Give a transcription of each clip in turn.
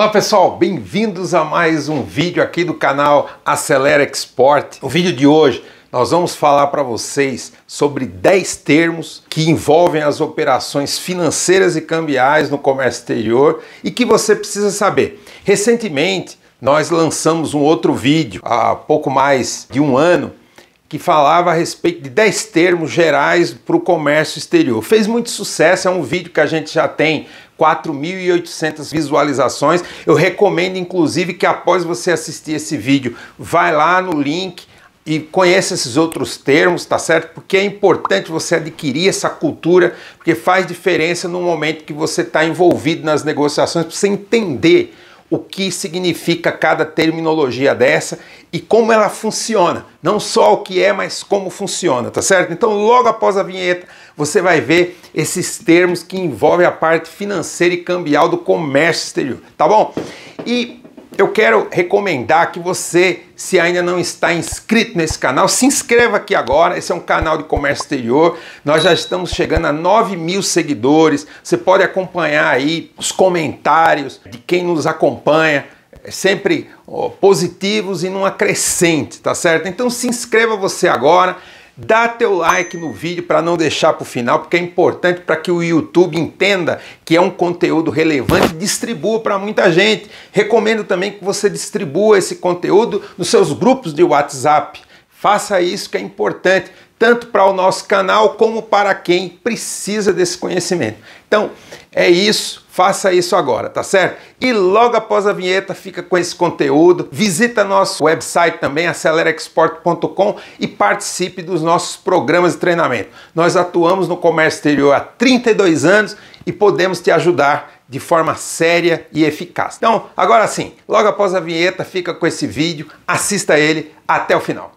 Olá pessoal, bem-vindos a mais um vídeo aqui do canal Acelera Export. O vídeo de hoje nós vamos falar para vocês sobre 10 termos que envolvem as operações financeiras e cambiais no comércio exterior e que você precisa saber. Recentemente nós lançamos um outro vídeo há pouco mais de um ano que falava a respeito de 10 termos gerais para o comércio exterior. Fez muito sucesso, é um vídeo que a gente já tem 4.800 visualizações. Eu recomendo, inclusive, que após você assistir esse vídeo, vai lá no link e conheça esses outros termos, tá certo? Porque é importante você adquirir essa cultura, porque faz diferença no momento que você está envolvido nas negociações, para você entender o que significa cada terminologia dessa e como ela funciona. Não só o que é, mas como funciona, tá certo? Então, logo após a vinheta, você vai ver esses termos que envolvem a parte financeira e cambial do comércio exterior, tá bom? E eu quero recomendar que você, se ainda não está inscrito nesse canal, se inscreva aqui agora. Esse é um canal de comércio exterior. Nós já estamos chegando a 9 mil seguidores. Você pode acompanhar aí os comentários de quem nos acompanha é sempre positivos e numa crescente, tá certo? Então se inscreva você agora. Dá teu like no vídeo para não deixar para o final, porque é importante para que o YouTube entenda que é um conteúdo relevante e distribua para muita gente. Recomendo também que você distribua esse conteúdo nos seus grupos de WhatsApp. Faça isso que é importante tanto para o nosso canal como para quem precisa desse conhecimento. Então, é isso, faça isso agora, tá certo? E logo após a vinheta, fica com esse conteúdo, visita nosso website também, acelerexport.com e participe dos nossos programas de treinamento. Nós atuamos no comércio exterior há 32 anos e podemos te ajudar de forma séria e eficaz. Então, agora sim, logo após a vinheta, fica com esse vídeo, assista ele até o final.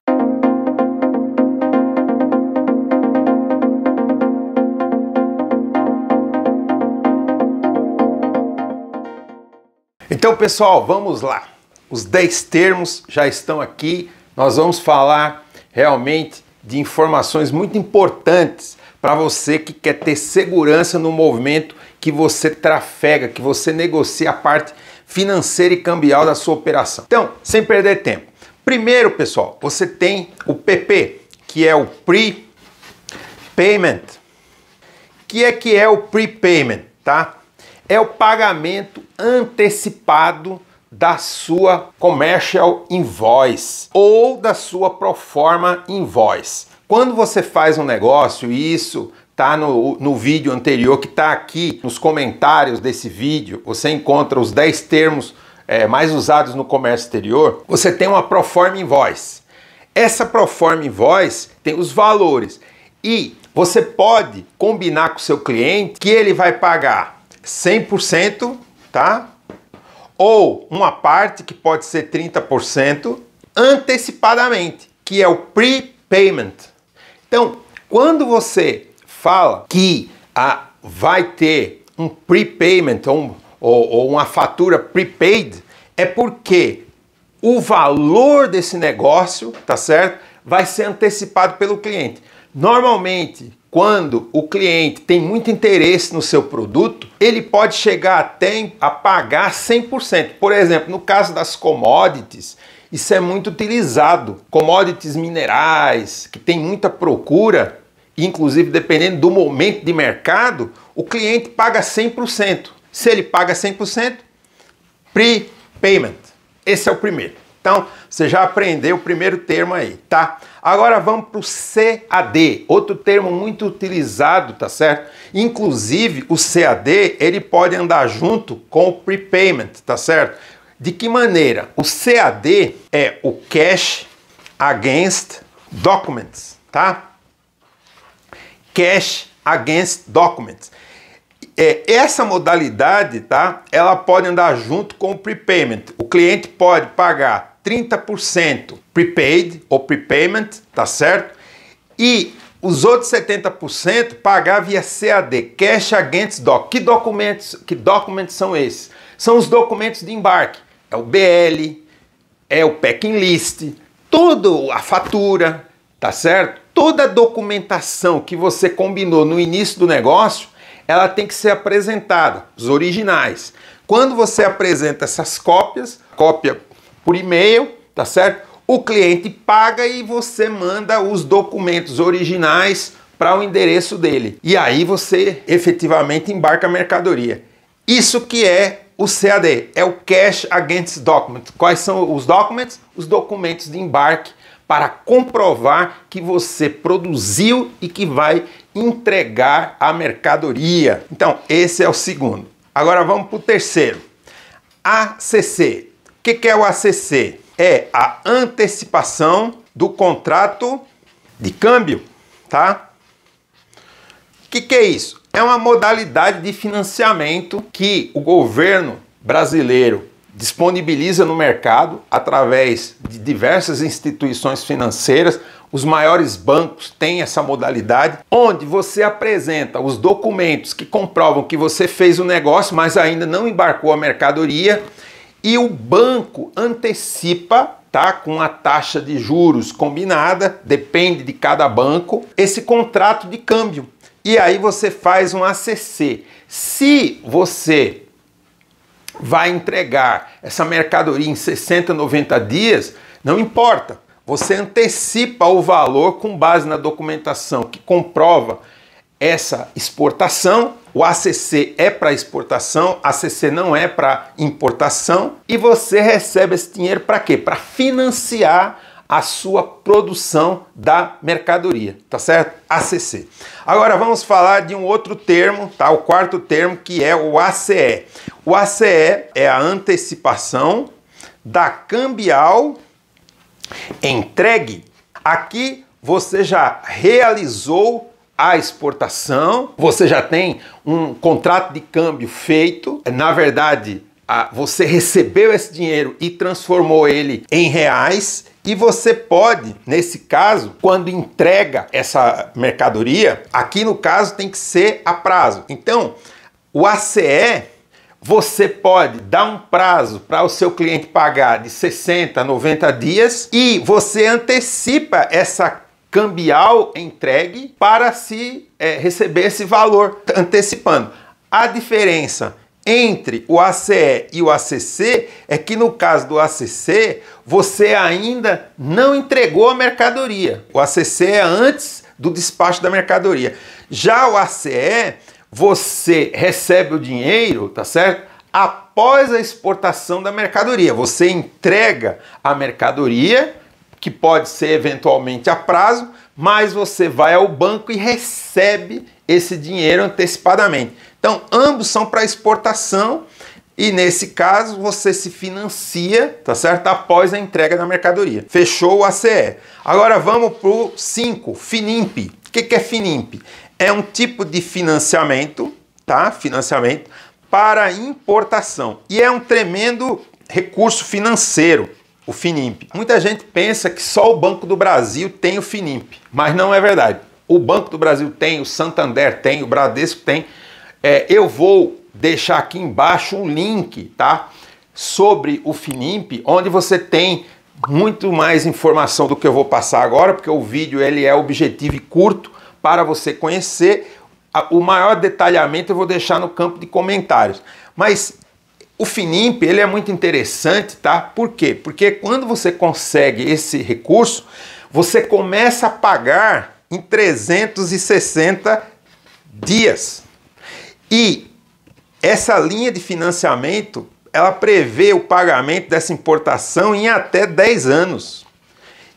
Então, pessoal, vamos lá. Os 10 termos já estão aqui. Nós vamos falar realmente de informações muito importantes para você que quer ter segurança no movimento que você trafega, que você negocia a parte financeira e cambial da sua operação. Então, sem perder tempo. Primeiro, pessoal, você tem o PP, que é o Pre-Payment. Que é que é o Prepayment, tá? é o pagamento antecipado da sua commercial invoice ou da sua proforma invoice. Quando você faz um negócio, e isso tá no, no vídeo anterior que está aqui nos comentários desse vídeo, você encontra os 10 termos é, mais usados no comércio exterior, você tem uma proforma invoice. Essa proforma invoice tem os valores e você pode combinar com o seu cliente que ele vai pagar 100%, tá? Ou uma parte que pode ser 30% antecipadamente, que é o prepayment. Então, quando você fala que a ah, vai ter um prepayment ou, ou uma fatura prepaid, é porque o valor desse negócio, tá certo? Vai ser antecipado pelo cliente. Normalmente, quando o cliente tem muito interesse no seu produto, ele pode chegar até a pagar 100%. Por exemplo, no caso das commodities, isso é muito utilizado. Commodities minerais, que tem muita procura, inclusive dependendo do momento de mercado, o cliente paga 100%. Se ele paga 100%, prepayment. Esse é o primeiro. Então, você já aprendeu o primeiro termo aí, tá? Agora vamos para o CAD, outro termo muito utilizado, tá certo? Inclusive, o CAD, ele pode andar junto com o prepayment, tá certo? De que maneira? O CAD é o cash against documents, tá? Cash against documents. É, essa modalidade, tá? Ela pode andar junto com o prepayment. O cliente pode pagar 30% prepaid ou prepayment, tá certo? E os outros 70% pagar via CAD, Cash Against Doc. Que documentos, que documentos são esses? São os documentos de embarque. É o BL, é o packing list, toda a fatura, tá certo? Toda a documentação que você combinou no início do negócio, ela tem que ser apresentada, os originais. Quando você apresenta essas cópias, cópia por e-mail, tá certo? O cliente paga e você manda os documentos originais para o endereço dele. E aí você efetivamente embarca a mercadoria. Isso que é o CAD, é o Cash Against Document. Quais são os documentos? Os documentos de embarque para comprovar que você produziu e que vai entregar a mercadoria. Então, esse é o segundo. Agora vamos para o terceiro. ACC, que, que é o ACC? É a antecipação do contrato de câmbio, tá? O que, que é isso? É uma modalidade de financiamento que o governo brasileiro disponibiliza no mercado através de diversas instituições financeiras. Os maiores bancos têm essa modalidade, onde você apresenta os documentos que comprovam que você fez o negócio, mas ainda não embarcou a mercadoria e o banco antecipa tá com a taxa de juros combinada, depende de cada banco, esse contrato de câmbio. E aí você faz um ACC. Se você vai entregar essa mercadoria em 60, 90 dias, não importa. Você antecipa o valor com base na documentação que comprova essa exportação. O ACC é para exportação, ACC não é para importação. E você recebe esse dinheiro para quê? Para financiar a sua produção da mercadoria, tá certo? ACC. Agora vamos falar de um outro termo, tá? O quarto termo que é o ACE. O ACE é a antecipação da cambial entregue. Aqui você já realizou a exportação, você já tem um contrato de câmbio feito, na verdade, você recebeu esse dinheiro e transformou ele em reais. E você pode, nesse caso, quando entrega essa mercadoria, aqui no caso tem que ser a prazo. Então, o ACE você pode dar um prazo para o seu cliente pagar de 60 a 90 dias e você antecipa essa cambial entregue para se é, receber esse valor antecipando. A diferença entre o ACE e o ACC é que no caso do ACC você ainda não entregou a mercadoria. O ACC é antes do despacho da mercadoria. Já o ACE você recebe o dinheiro, tá certo? Após a exportação da mercadoria, você entrega a mercadoria que pode ser eventualmente a prazo, mas você vai ao banco e recebe esse dinheiro antecipadamente. Então, ambos são para exportação e nesse caso você se financia, tá certo? Após a entrega da mercadoria. Fechou o ACE. Agora vamos para o 5, FINIMP. O que, é FINIMP? É um tipo de financiamento, tá? Financiamento para importação. E é um tremendo recurso financeiro o Finimp. Muita gente pensa que só o Banco do Brasil tem o Finimp, mas não é verdade. O Banco do Brasil tem, o Santander tem, o Bradesco tem. É, eu vou deixar aqui embaixo um link, tá? Sobre o Finimp, onde você tem muito mais informação do que eu vou passar agora, porque o vídeo ele é objetivo e curto para você conhecer. O maior detalhamento eu vou deixar no campo de comentários. Mas o Finimp ele é muito interessante, tá? Por quê? Porque quando você consegue esse recurso, você começa a pagar em 360 dias. E essa linha de financiamento, ela prevê o pagamento dessa importação em até 10 anos.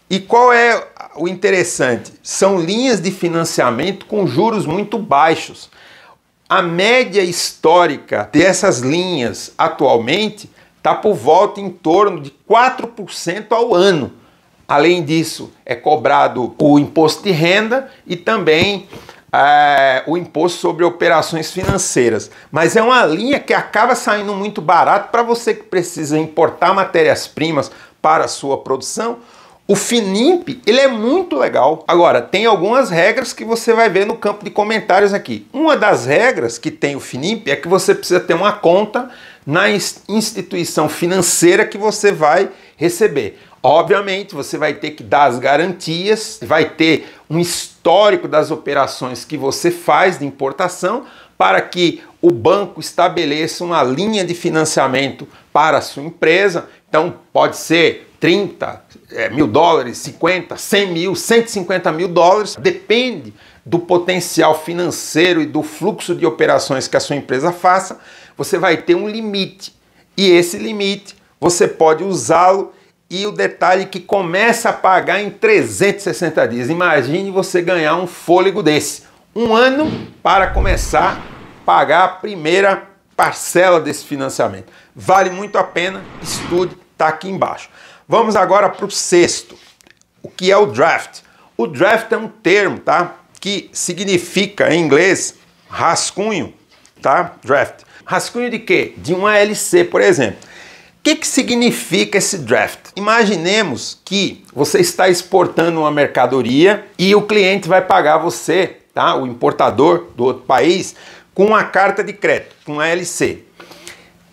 E qual é o interessante? São linhas de financiamento com juros muito baixos. A média histórica dessas linhas atualmente está por volta em torno de 4% ao ano. Além disso, é cobrado o imposto de renda e também é, o imposto sobre operações financeiras. Mas é uma linha que acaba saindo muito barato para você que precisa importar matérias-primas para a sua produção o Finimp, ele é muito legal. Agora, tem algumas regras que você vai ver no campo de comentários aqui. Uma das regras que tem o Finimp é que você precisa ter uma conta na instituição financeira que você vai receber. Obviamente, você vai ter que dar as garantias, vai ter um histórico das operações que você faz de importação para que o banco estabeleça uma linha de financiamento para a sua empresa. Então, pode ser 30 é, mil dólares, 50, 100 mil, 150 mil dólares, depende do potencial financeiro e do fluxo de operações que a sua empresa faça, você vai ter um limite. E esse limite você pode usá-lo e o detalhe que começa a pagar em 360 dias. Imagine você ganhar um fôlego desse. Um ano para começar a pagar a primeira parcela desse financiamento. Vale muito a pena, estude, está aqui embaixo. Vamos agora para o sexto, o que é o draft. O draft é um termo, tá? Que significa em inglês rascunho, tá? Draft. Rascunho de quê? De um ALC, por exemplo. O que, que significa esse draft? Imaginemos que você está exportando uma mercadoria e o cliente vai pagar você, tá? O importador do outro país com uma carta de crédito, com uma LC.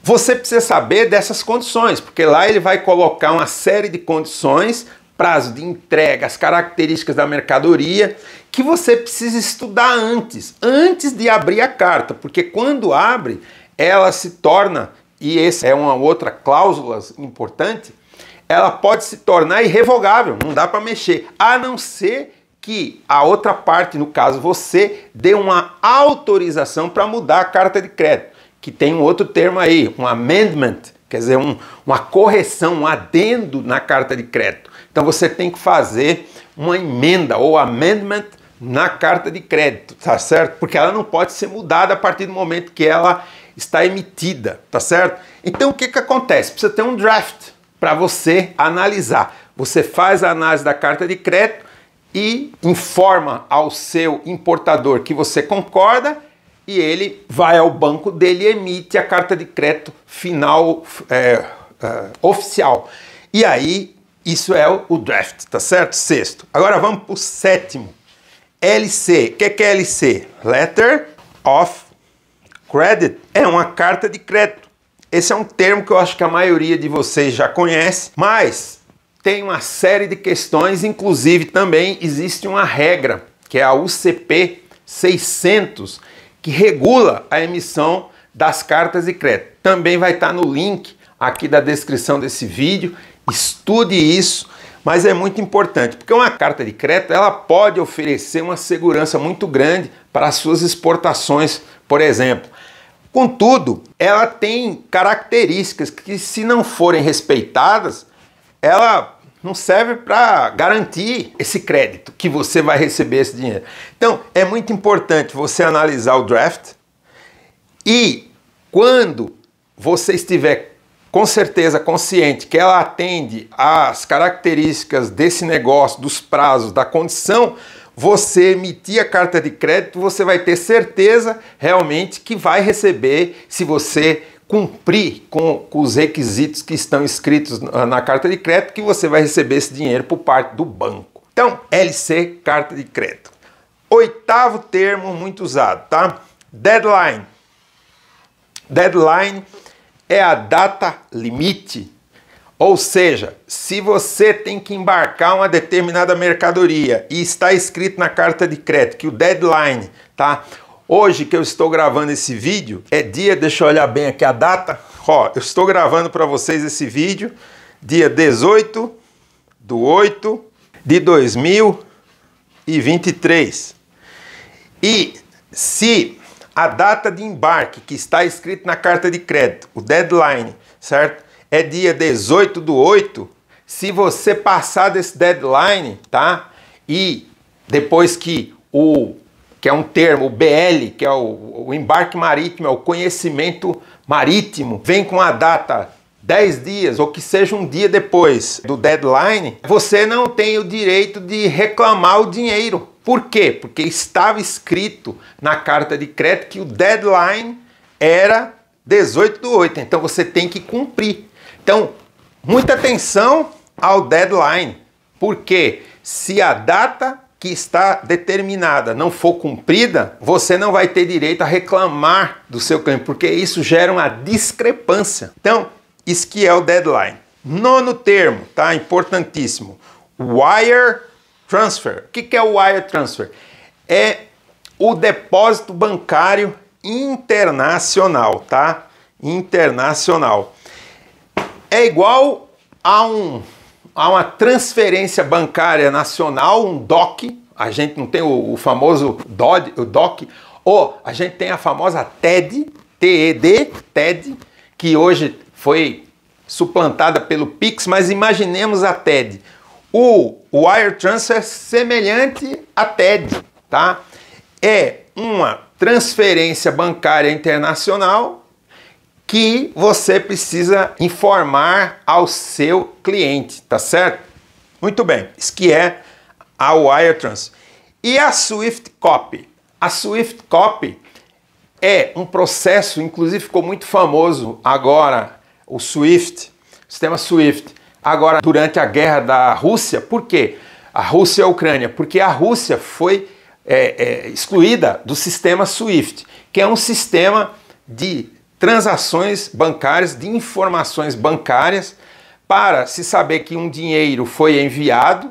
Você precisa saber dessas condições, porque lá ele vai colocar uma série de condições, prazo de entrega, as características da mercadoria, que você precisa estudar antes, antes de abrir a carta, porque quando abre, ela se torna, e essa é uma outra cláusula importante, ela pode se tornar irrevogável, não dá para mexer, a não ser que a outra parte, no caso você, dê uma autorização para mudar a carta de crédito que tem um outro termo aí, um amendment, quer dizer, um, uma correção, um adendo na carta de crédito. Então você tem que fazer uma emenda ou amendment na carta de crédito, tá certo? Porque ela não pode ser mudada a partir do momento que ela está emitida, tá certo? Então o que, que acontece? Precisa ter um draft para você analisar. Você faz a análise da carta de crédito e informa ao seu importador que você concorda e ele vai ao banco dele e emite a carta de crédito final é, é, oficial. E aí, isso é o draft, tá certo? Sexto. Agora vamos para o sétimo. LC. O que, é que é LC? Letter of Credit. É uma carta de crédito. Esse é um termo que eu acho que a maioria de vocês já conhece, mas tem uma série de questões, inclusive também existe uma regra, que é a UCP 600, que regula a emissão das cartas de crédito. Também vai estar no link aqui da descrição desse vídeo. Estude isso, mas é muito importante, porque uma carta de crédito ela pode oferecer uma segurança muito grande para as suas exportações, por exemplo. Contudo, ela tem características que, se não forem respeitadas, ela não serve para garantir esse crédito que você vai receber esse dinheiro. Então, é muito importante você analisar o draft e quando você estiver com certeza consciente que ela atende às características desse negócio, dos prazos, da condição, você emitir a carta de crédito, você vai ter certeza realmente que vai receber se você cumprir com, com, os requisitos que estão escritos na, carta de crédito, que você vai receber esse dinheiro por parte do banco. Então, LC, carta de crédito. Oitavo termo muito usado, tá? Deadline. Deadline é a data limite. Ou seja, se você tem que embarcar uma determinada mercadoria e está escrito na carta de crédito que o deadline, tá? Hoje que eu estou gravando esse vídeo, é dia, deixa eu olhar bem aqui a data. Ó, eu estou gravando para vocês esse vídeo dia 18 do 8 de 2023. E se a data de embarque que está escrito na carta de crédito, o deadline, certo? É dia 18 do 8. Se você passar desse deadline, tá? E depois que o que é um termo, o BL, que é o, o embarque marítimo, é o conhecimento marítimo, vem com a data 10 dias ou que seja um dia depois do deadline, você não tem o direito de reclamar o dinheiro. Por quê? Porque estava escrito na carta de crédito que o deadline era 18 do 8, então você tem que cumprir. Então, muita atenção ao deadline, porque se a data que está determinada não for cumprida, você não vai ter direito a reclamar do seu cliente, porque isso gera uma discrepância. Então, isso que é o deadline. Nono termo, tá? Importantíssimo. Wire transfer. O que é o wire transfer? É o depósito bancário internacional, tá? Internacional. É igual a um há uma transferência bancária nacional, um DOC, a gente não tem o, o famoso DOD, o DOC, ou a gente tem a famosa TED, TED, TED, que hoje foi suplantada pelo Pix, mas imaginemos a TED. O Wire Transfer é semelhante à TED, tá? É uma transferência bancária internacional que você precisa informar ao seu cliente, tá certo? Muito bem, isso que é a WireTrans. E a Swift Copy? A Swift Copy é um processo, inclusive ficou muito famoso agora, o Swift, o sistema Swift, agora durante a guerra da Rússia. Por quê? A Rússia e a Ucrânia, porque a Rússia foi é, é, excluída do sistema Swift, que é um sistema de transações bancárias, de informações bancárias, para se saber que um dinheiro foi enviado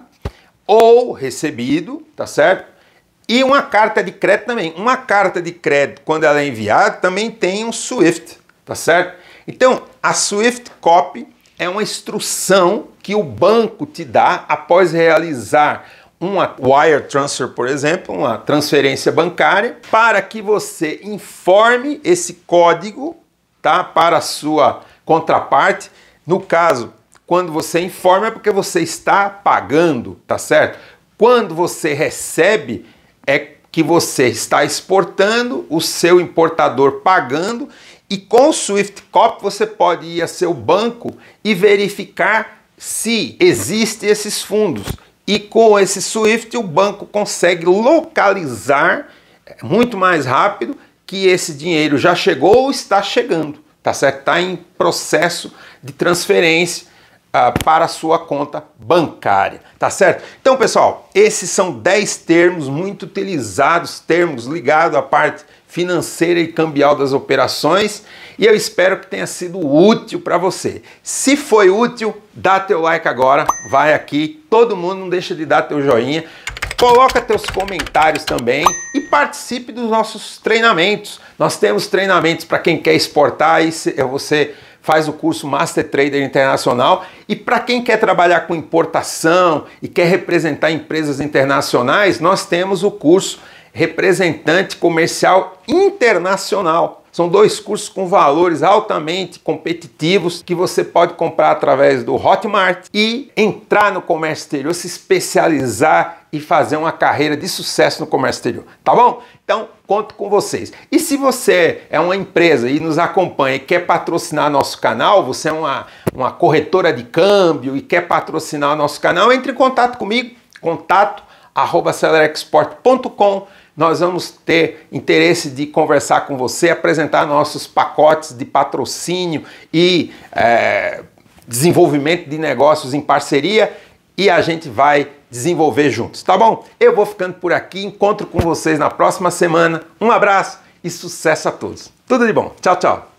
ou recebido, tá certo? E uma carta de crédito também. Uma carta de crédito, quando ela é enviada, também tem um SWIFT, tá certo? Então, a SWIFT copy é uma instrução que o banco te dá após realizar uma wire transfer, por exemplo, uma transferência bancária, para que você informe esse código tá? para a sua contraparte. No caso, quando você informa é porque você está pagando, tá certo? Quando você recebe é que você está exportando, o seu importador pagando e com o Swift Cop você pode ir a seu banco e verificar se existem esses fundos. E com esse Swift o banco consegue localizar é muito mais rápido que esse dinheiro já chegou ou está chegando, tá certo? Está em processo de transferência ah, para a sua conta bancária, tá certo? Então, pessoal, esses são 10 termos muito utilizados, termos ligados à parte financeira e cambial das operações, e eu espero que tenha sido útil para você. Se foi útil, dá teu like agora, vai aqui, todo mundo não deixa de dar teu joinha, Coloca teus comentários também e participe dos nossos treinamentos. Nós temos treinamentos para quem quer exportar e eh, você faz o curso Master Trader Internacional e para quem quer trabalhar com importação e quer representar empresas internacionais, nós temos o curso representante comercial internacional. São dois cursos com valores altamente competitivos que você pode comprar através do Hotmart e entrar no comércio exterior, se especializar e fazer uma carreira de sucesso no comércio exterior, tá bom? Então, conto com vocês. E se você é uma empresa e nos acompanha e quer patrocinar nosso canal, você é uma, uma corretora de câmbio e quer patrocinar nosso canal, entre em contato comigo, contato arroba nós vamos ter interesse de conversar com você, apresentar nossos pacotes de patrocínio e é, desenvolvimento de negócios em parceria e a gente vai desenvolver juntos, tá bom? Eu vou ficando por aqui, encontro com vocês na próxima semana. Um abraço e sucesso a todos. Tudo de bom. Tchau, tchau.